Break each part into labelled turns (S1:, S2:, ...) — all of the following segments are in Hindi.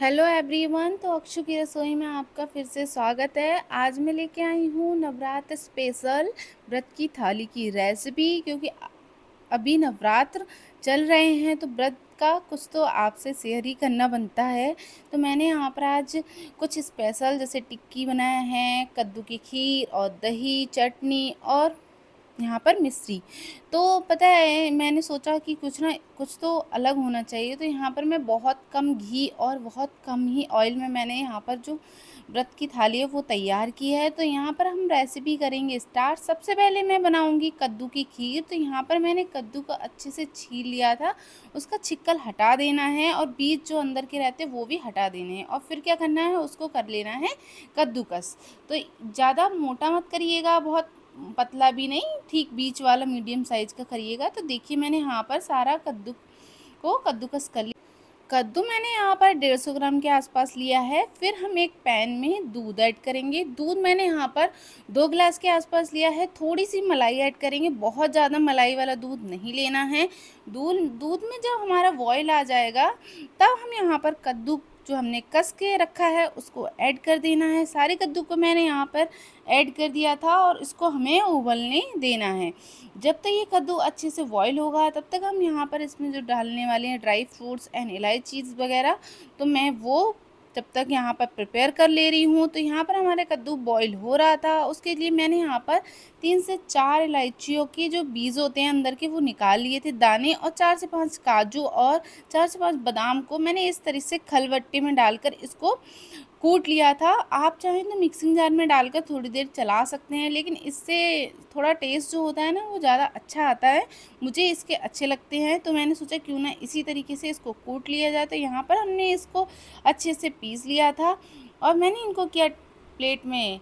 S1: हेलो एवरीवन तो अक्षु की रसोई में आपका फिर से स्वागत है आज मैं लेके आई हूँ नवरात्र स्पेशल व्रत की थाली की रेसिपी क्योंकि अभी नवरात्र चल रहे हैं तो व्रत का कुछ तो आपसे शेयर ही करना बनता है तो मैंने यहाँ पर आज कुछ स्पेशल जैसे टिक्की बनाया है कद्दू की खीर और दही चटनी और यहाँ पर मिस्री तो पता है मैंने सोचा कि कुछ ना कुछ तो अलग होना चाहिए तो यहाँ पर मैं बहुत कम घी और बहुत कम ही ऑयल में मैंने यहाँ पर जो व्रत की थाली है वो तैयार की है तो यहाँ पर हम रेसिपी करेंगे स्टार्ट सबसे पहले मैं बनाऊँगी कद्दू की खीर तो यहाँ पर मैंने कद्दू का अच्छे से छील लिया था उसका छिक्कल हटा देना है और बीज जो अंदर के रहते वो भी हटा देने हैं और फिर क्या करना है उसको कर लेना है कद्दूकस तो ज़्यादा मोटा मत करिएगा बहुत पतला भी नहीं ठीक बीच वाला मीडियम साइज का करिएगा तो देखिए मैंने यहाँ पर सारा कद्दू को कद्दूकस कर लिया कद्दू मैंने यहाँ पर डेढ़ सौ ग्राम के आसपास लिया है फिर हम एक पैन में दूध ऐड करेंगे दूध मैंने यहाँ पर दो गिलास के आसपास लिया है थोड़ी सी मलाई ऐड करेंगे बहुत ज़्यादा मलाई वाला दूध नहीं लेना है दूध दूध में जब हमारा बॉयल आ जाएगा तब हम यहाँ पर कद्दू जो हमने कस के रखा है उसको ऐड कर देना है सारे कद्दू को मैंने यहाँ पर ऐड कर दिया था और इसको हमें उबलने देना है जब तक ये कद्दू अच्छे से बॉयल होगा तब तक हम यहाँ पर इसमें जो डालने वाले हैं ड्राई फ्रूट्स एंड इलायचीज़ वगैरह तो मैं वो तब तक यहाँ पर प्रिपेयर कर ले रही हूँ तो यहाँ पर हमारे कद्दू बॉईल हो रहा था उसके लिए मैंने यहाँ पर तीन से चार इलायचियों के जो बीज होते हैं अंदर के वो निकाल लिए थे दाने और चार से पाँच काजू और चार से पाँच बादाम को मैंने इस तरह से खलबट्टे में डालकर इसको कूट लिया था आप चाहें तो मिक्सिंग जार में डालकर थोड़ी देर चला सकते हैं लेकिन इससे थोड़ा टेस्ट जो होता है ना वो ज़्यादा अच्छा आता है मुझे इसके अच्छे लगते हैं तो मैंने सोचा क्यों ना इसी तरीके से इसको कूट लिया जाए तो यहाँ पर हमने इसको अच्छे से पीस लिया था और मैंने इनको किया प्लेट में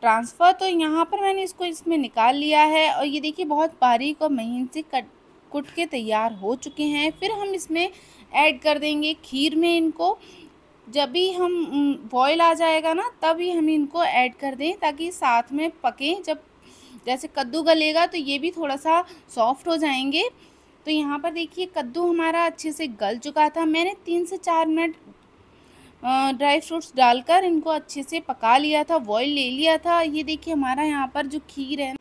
S1: ट्रांसफ़र तो यहाँ पर मैंने इसको इसमें निकाल लिया है और ये देखिए बहुत बारीक और महीन से कट कुट के तैयार हो चुके हैं फिर हम इसमें ऐड कर देंगे खीर में इनको जब भी हम बॉयल आ जाएगा ना तभी हम इनको ऐड कर दें ताकि साथ में पकें जब जैसे कद्दू गलेगा तो ये भी थोड़ा सा सॉफ्ट हो जाएंगे तो यहाँ पर देखिए कद्दू हमारा अच्छे से गल चुका था मैंने तीन से चार मिनट ड्राई फ्रूट्स डालकर इनको अच्छे से पका लिया था बॉयल ले लिया था ये देखिए हमारा यहाँ पर जो खीर है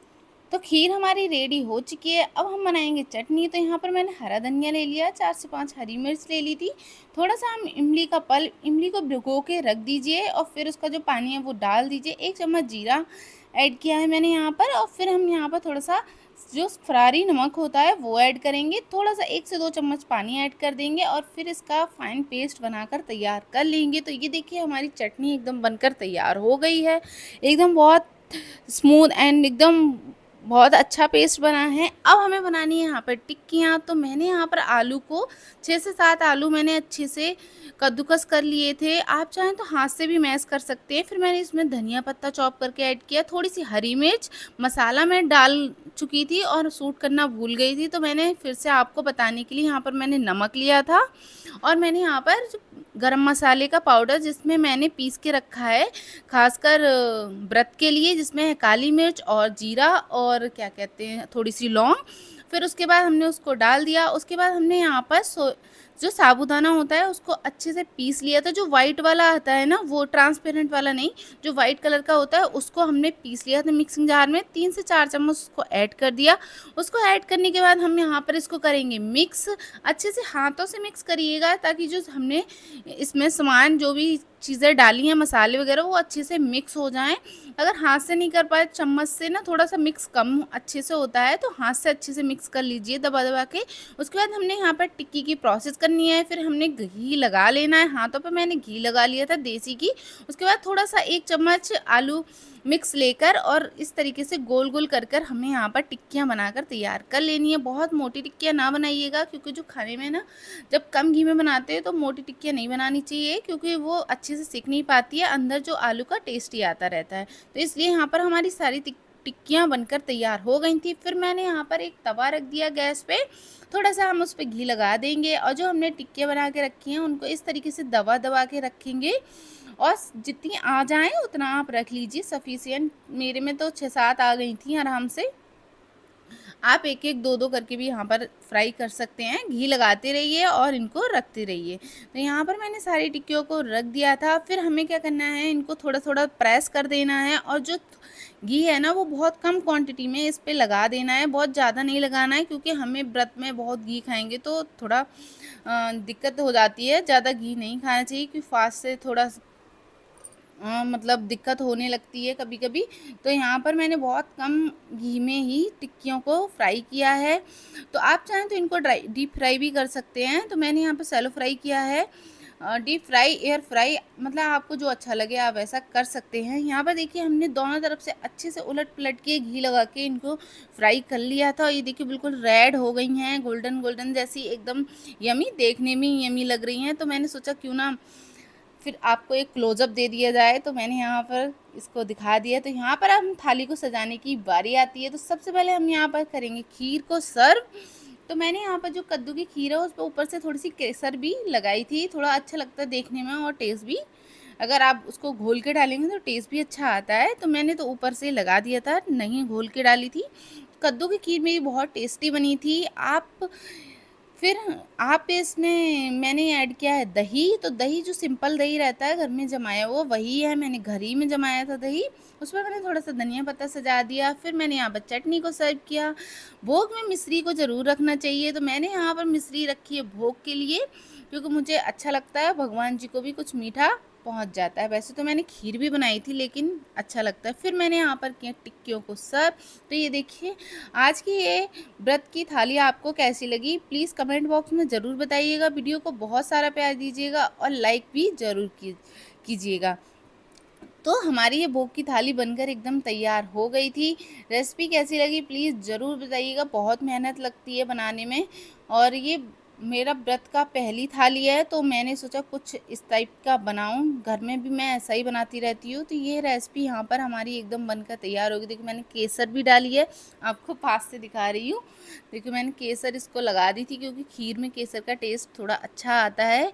S1: तो खीर हमारी रेडी हो चुकी है अब हम बनाएंगे चटनी तो यहाँ पर मैंने हरा धनिया ले लिया चार से पाँच हरी मिर्च ले ली थी थोड़ा सा हम इमली का पल इमली को भिगो के रख दीजिए और फिर उसका जो पानी है वो डाल दीजिए एक चम्मच जीरा ऐड किया है मैंने यहाँ पर और फिर हम यहाँ पर थोड़ा सा जो फरारी नमक होता है वो ऐड करेंगे थोड़ा सा एक से दो चम्मच पानी ऐड कर देंगे और फिर इसका फाइन पेस्ट बनाकर तैयार कर लेंगे तो ये देखिए हमारी चटनी एकदम बनकर तैयार हो गई है एकदम बहुत स्मूथ एंड एकदम बहुत अच्छा पेस्ट बना है अब हमें बनानी है यहाँ पर टिक्कियाँ तो मैंने यहाँ पर आलू को छः से सात आलू मैंने अच्छे से कद्दूकस कर लिए थे आप चाहें तो हाथ से भी मैश कर सकते हैं फिर मैंने इसमें धनिया पत्ता चॉप करके ऐड किया थोड़ी सी हरी मिर्च मसाला मैं डाल चुकी थी और सूट करना भूल गई थी तो मैंने फिर से आपको बताने के लिए यहाँ पर मैंने नमक लिया था और मैंने यहाँ पर जो गरम मसाले का पाउडर जिसमें मैंने पीस के रखा है खासकर व्रत के लिए जिसमें है काली मिर्च और जीरा और क्या कहते हैं थोड़ी सी लौंग फिर उसके बाद हमने उसको डाल दिया उसके बाद हमने यहाँ पर सो जो साबुदाना होता है उसको अच्छे से पीस लिया था जो वाइट वाला आता है ना वो ट्रांसपेरेंट वाला नहीं जो वाइट कलर का होता है उसको हमने पीस लिया था मिक्सिंग जार में तीन से चार चम्मच उसको ऐड कर दिया उसको ऐड करने के बाद हम यहाँ पर इसको करेंगे मिक्स अच्छे से हाथों से मिक्स करिएगा ताकि जो हमने इसमें सामान जो भी चीज़ें डाली हैं मसाले वगैरह वो अच्छे से मिक्स हो जाएं अगर हाथ से नहीं कर पाए चम्मच से ना थोड़ा सा मिक्स कम अच्छे से होता है तो हाथ से अच्छे से मिक्स कर लीजिए दबा दबा के उसके बाद हमने यहाँ पर टिक्की की प्रोसेस करनी है फिर हमने घी लगा लेना है हाथों पर मैंने घी लगा लिया था देसी घी उसके बाद थोड़ा सा एक चम्मच आलू मिक्स लेकर और इस तरीके से गोल गोल कर कर हमें यहाँ पर टिक्कियाँ बनाकर तैयार कर लेनी है बहुत मोटी टिक्कियाँ ना बनाइएगा क्योंकि जो खाने में ना जब कम घी में बनाते हैं तो मोटी टिक्कियाँ नहीं बनानी चाहिए क्योंकि वो अच्छी अच्छे से सीख नहीं पाती है अंदर जो आलू का टेस्ट ही आता रहता है तो इसलिए यहाँ पर हमारी सारी टिक्कियाँ बनकर तैयार हो गई थी फिर मैंने यहाँ पर एक तवा रख दिया गैस पे थोड़ा सा हम उस पर घी लगा देंगे और जो हमने टिक्कियाँ बना के रखी हैं उनको इस तरीके से दबा दबा के रखेंगे और जितनी आ जाएँ उतना आप रख लीजिए सफिशियंट मेरे में तो छः सात आ गई थी आराम से आप एक एक दो दो करके भी यहाँ पर फ्राई कर सकते हैं घी लगाते रहिए और इनको रखते रहिए तो यहाँ पर मैंने सारी टिक्कियों को रख दिया था फिर हमें क्या करना है इनको थोड़ा थोड़ा प्रेस कर देना है और जो घी है ना वो बहुत कम क्वांटिटी में इस पर लगा देना है बहुत ज़्यादा नहीं लगाना है क्योंकि हमें व्रत में बहुत घी खाएंगे तो थोड़ा दिक्कत हो जाती है ज़्यादा घी नहीं खाना चाहिए क्योंकि फास्ट से थोड़ा आ, मतलब दिक्कत होने लगती है कभी कभी तो यहाँ पर मैंने बहुत कम घी में ही टिक्कियों को फ्राई किया है तो आप चाहें तो इनको ड्राई डीप फ्राई भी कर सकते हैं तो मैंने यहाँ पर सेलो फ्राई किया है डीप फ्राई एयर फ्राई मतलब आपको जो अच्छा लगे आप ऐसा कर सकते हैं यहाँ पर देखिए हमने दोनों तरफ से अच्छे से उलट पलट के घी लगा के इनको फ्राई कर लिया था और ये देखिए बिल्कुल रेड हो गई हैं गोल्डन गोल्डन जैसी एकदम यमी देखने में यमी लग रही हैं तो मैंने सोचा क्यों ना फिर आपको एक क्लोजअप दे दिया जाए तो मैंने यहाँ पर इसको दिखा दिया तो यहाँ पर हम थाली को सजाने की बारी आती है तो सबसे पहले हम यहाँ पर करेंगे खीर को सर्व तो मैंने यहाँ पर जो कद्दू की खीर है उस पर ऊपर से थोड़ी सी केसर भी लगाई थी थोड़ा अच्छा लगता है देखने में और टेस्ट भी अगर आप उसको घोल के डालेंगे तो टेस्ट भी अच्छा आता है तो मैंने तो ऊपर से लगा दिया था नहीं घोल के डाली थी कद्दू की खीर मेरी बहुत टेस्टी बनी थी आप फिर आप इसमें मैंने ऐड किया है दही तो दही जो सिंपल दही रहता है घर में जमाया वो वही है मैंने घर ही में जमाया था दही उस पर मैंने थोड़ा सा धनिया पत्ता सजा दिया फिर मैंने यहाँ पर चटनी को सर्व किया भोग में मिश्री को ज़रूर रखना चाहिए तो मैंने यहाँ पर मिश्री रखी है भोग के लिए क्योंकि मुझे अच्छा लगता है भगवान जी को भी कुछ मीठा पहुंच जाता है वैसे तो मैंने खीर भी बनाई थी लेकिन अच्छा लगता है फिर मैंने यहाँ पर किया टिक्कियों को सर्व तो ये देखिए आज की ये व्रत की थाली आपको कैसी लगी प्लीज़ कमेंट बॉक्स में ज़रूर बताइएगा वीडियो को बहुत सारा प्यार दीजिएगा और लाइक भी ज़रूर कीजिएगा तो हमारी ये भोग की थाली बनकर एकदम तैयार हो गई थी रेसिपी कैसी लगी प्लीज़ ज़रूर बताइएगा बहुत मेहनत लगती है बनाने में और ये मेरा व्रत का पहली थाली है तो मैंने सोचा कुछ इस टाइप का बनाऊं घर में भी मैं ऐसा ही बनाती रहती हूँ तो ये रेसिपी यहाँ पर हमारी एकदम बनकर तैयार होगी देखिए मैंने केसर भी डाली है आपको पास से दिखा रही हूँ देखिए मैंने केसर इसको लगा दी थी क्योंकि खीर में केसर का टेस्ट थोड़ा अच्छा आता है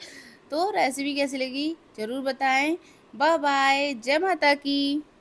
S1: तो रेसिपी कैसी लगी ज़रूर बताएँ बाय बाय जय माता की